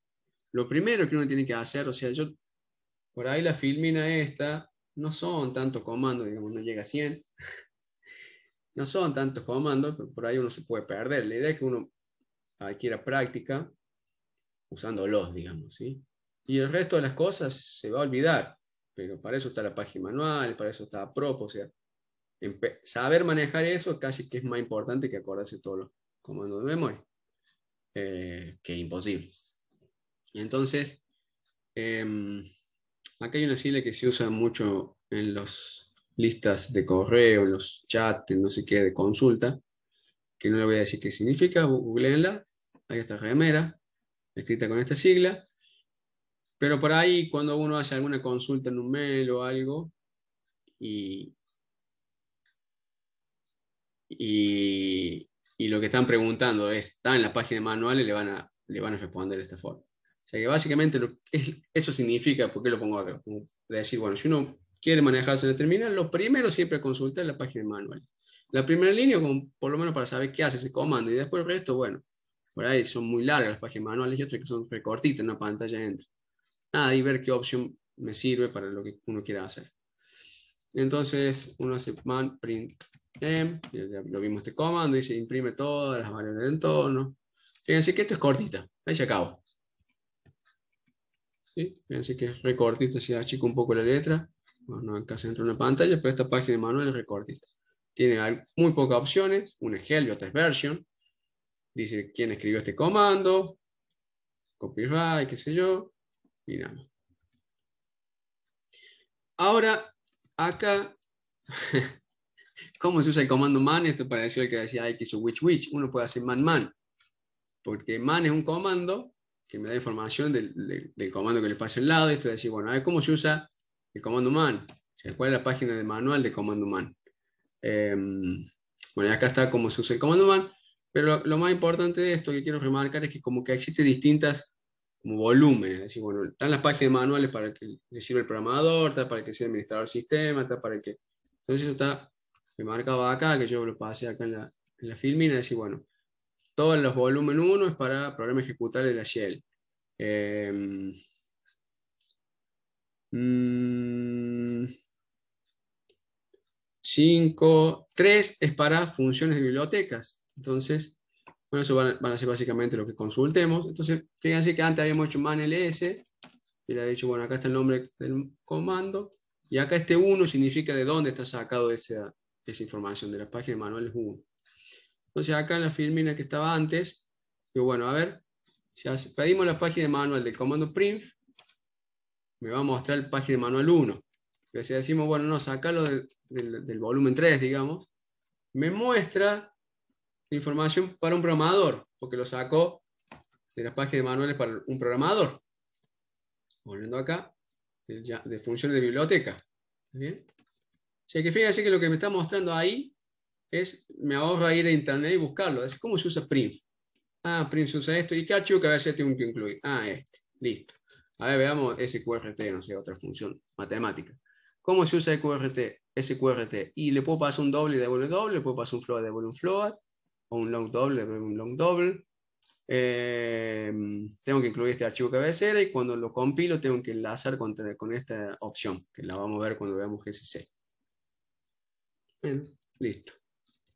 lo primero que uno tiene que hacer, o sea, yo por ahí la filmina esta no son tantos comandos, digamos, no llega a 100. No son tantos comandos, pero por ahí uno se puede perder. La idea es que uno adquiera práctica usándolos, digamos, ¿sí? Y el resto de las cosas se va a olvidar, pero para eso está la página manual, para eso está Prop, o sea, saber manejar eso casi que es más importante que acordarse todos los comandos de memoria, eh, que imposible. Entonces, em, Aquí hay una sigla que se usa mucho en las listas de correo, en los chats, en no sé qué, de consulta, que no le voy a decir qué significa, googleenla. Ahí está, remera escrita con esta sigla. Pero por ahí, cuando uno hace alguna consulta en un mail o algo, y, lo que están preguntando está en la página manual y le van le van a responder de esta forma. O sea que básicamente eso significa, ¿por qué lo pongo acá? De decir, bueno, si uno quiere manejarse en el terminal, lo primero siempre consulta la página manual. La primera línea, por lo menos para saber qué hace ese comando, y después el resto, bueno, por ahí son muy largas las páginas manuales y otras que son recortitas en la pantalla entra. Nada, y ver qué opción me sirve para lo que uno quiera hacer. Entonces, uno hace man print m, em, ya lo vimos este comando, dice imprime todas las variables de entorno. Fíjense que esto es cortita, ahí se acabó. Fíjense que es recortito, si achico un poco la letra, bueno, acá se entra una pantalla, pero esta página de manual es recortita. Tiene muy pocas opciones, un ejemplo, otra version, dice quién escribió este comando, copyright, qué sé yo, y Ahora, acá, ¿cómo se usa el comando man? Esto parece el que decía X o which which. Uno puede hacer man man, porque man es un comando que me da información del, comando que le pasa al lado, y esto de decir, bueno, a ver cómo se usa el comando man, o cuál es la página de manual de comando man. Em, bueno, acá está cómo se usa el comando man, pero lo, más importante de esto que quiero remarcar es que como que existen distintas como volúmenes, es decir, bueno, están las páginas manuales para que le sirve el programador, está para que sea administrador del sistema, está para que... Entonces eso está, remarcado acá, que yo lo pasé acá en la, en la filmina, es decir, bueno, todos los volumen 1 es para programa ejecutar de la Shell. 5, 3 es para funciones de bibliotecas. Entonces, bueno, eso van, a ser básicamente lo que consultemos. Entonces, fíjense que antes habíamos hecho man ls, y le ha dicho, bueno, acá está el nombre del comando, y acá este 1 significa de dónde está sacado esa, información, de la página de manual 1 sea, acá en la filmina que estaba antes, y bueno, a ver, si pedimos la página de manual del comando print, me va a mostrar la página de manual 1. Que si decimos, bueno, no, sacalo del volumen 3, digamos, me muestra la información para un programador, porque lo sacó de la página de manuales para un programador. Volviendo acá, de, funciones de biblioteca. ¿Bien? O sea que fíjense que lo que me está mostrando ahí es, me ahorro ir a internet y buscarlo. Es cómo se usa print. Ah, print se usa esto. ¿Y qué archivo que a veces tengo que incluir? Ah, este. Listo. A ver, veamos SQRT, no sé, otra función matemática. ¿Cómo se usa SQRT? SQRT. Y le puedo pasar un doble y devuelve doble, le puedo pasar un float y devuelve un float, o un long doble, devuelve un long doble. Eh, tengo que incluir este archivo cabecera y cuando lo compilo tengo que enlazar con, con esta opción, que la vamos a ver cuando veamos GCC. Bueno, listo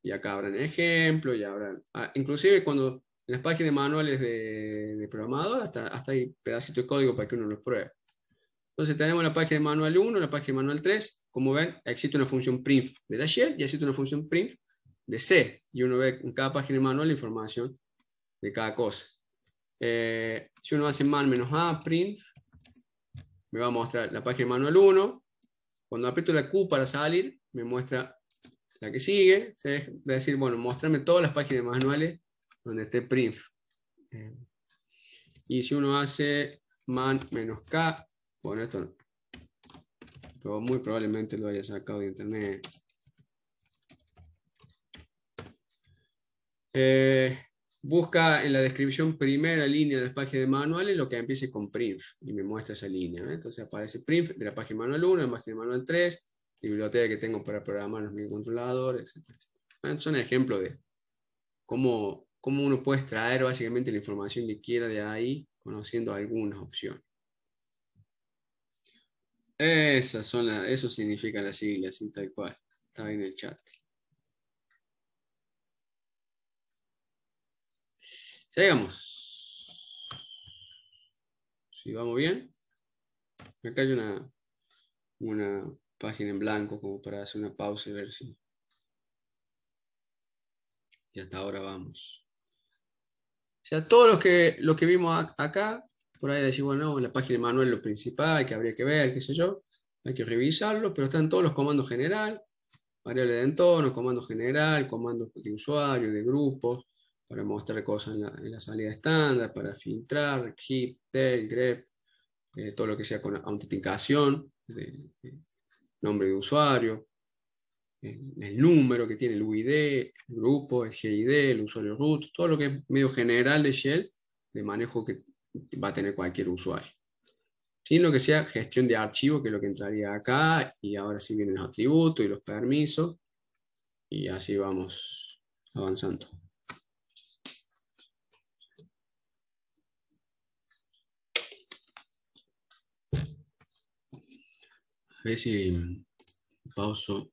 y acá habrán ejemplos, y ah, inclusive cuando en las páginas de manuales de, programador, hasta, hasta hay pedacitos de código para que uno los pruebe. Entonces tenemos la página de manual 1, la página de manual 3, como ven, existe una función print de la shell y existe una función print de C, y uno ve en cada página de manual la información de cada cosa. Eh, si uno hace mal menos A, print, me va a mostrar la página de manual 1, cuando aprieto la Q para salir, me muestra la que sigue se decir, bueno, muéstrame todas las páginas manuales donde esté printf. Eh, y si uno hace man k, bueno, esto no. Pero muy probablemente lo haya sacado de internet. Eh, busca en la descripción primera línea de la página de manuales lo que empiece con print y me muestra esa línea. Entonces aparece print de la página manual 1, de la página manual 3, biblioteca que tengo para programar los microcontroladores, etc. son ejemplos de cómo, cómo uno puede extraer básicamente la información que quiera de ahí, conociendo algunas opciones. Esas son las, eso significa la siglas, tal cual. Está en el chat. Sigamos. Si vamos bien. Acá hay una, una página en blanco como para hacer una pausa y ver si... Y hasta ahora vamos. O sea, todos los que, lo que vimos acá, por ahí decimos, bueno, la página de manual lo principal, que habría que ver, qué sé yo, hay que revisarlo, pero están todos los comandos general, variables de entorno, comando general, comandos de usuario, de grupos, para mostrar cosas en la, salida estándar, para filtrar, heap, tail, grep, eh, todo lo que sea con autenticación de, nombre de usuario, el número que tiene el UID, el grupo, el GID, el usuario root, todo lo que es medio general de Shell, de manejo que va a tener cualquier usuario. Sin lo que sea gestión de archivo, que es lo que entraría acá, y ahora sí vienen los atributos y los permisos, y así vamos avanzando. A ver si pauso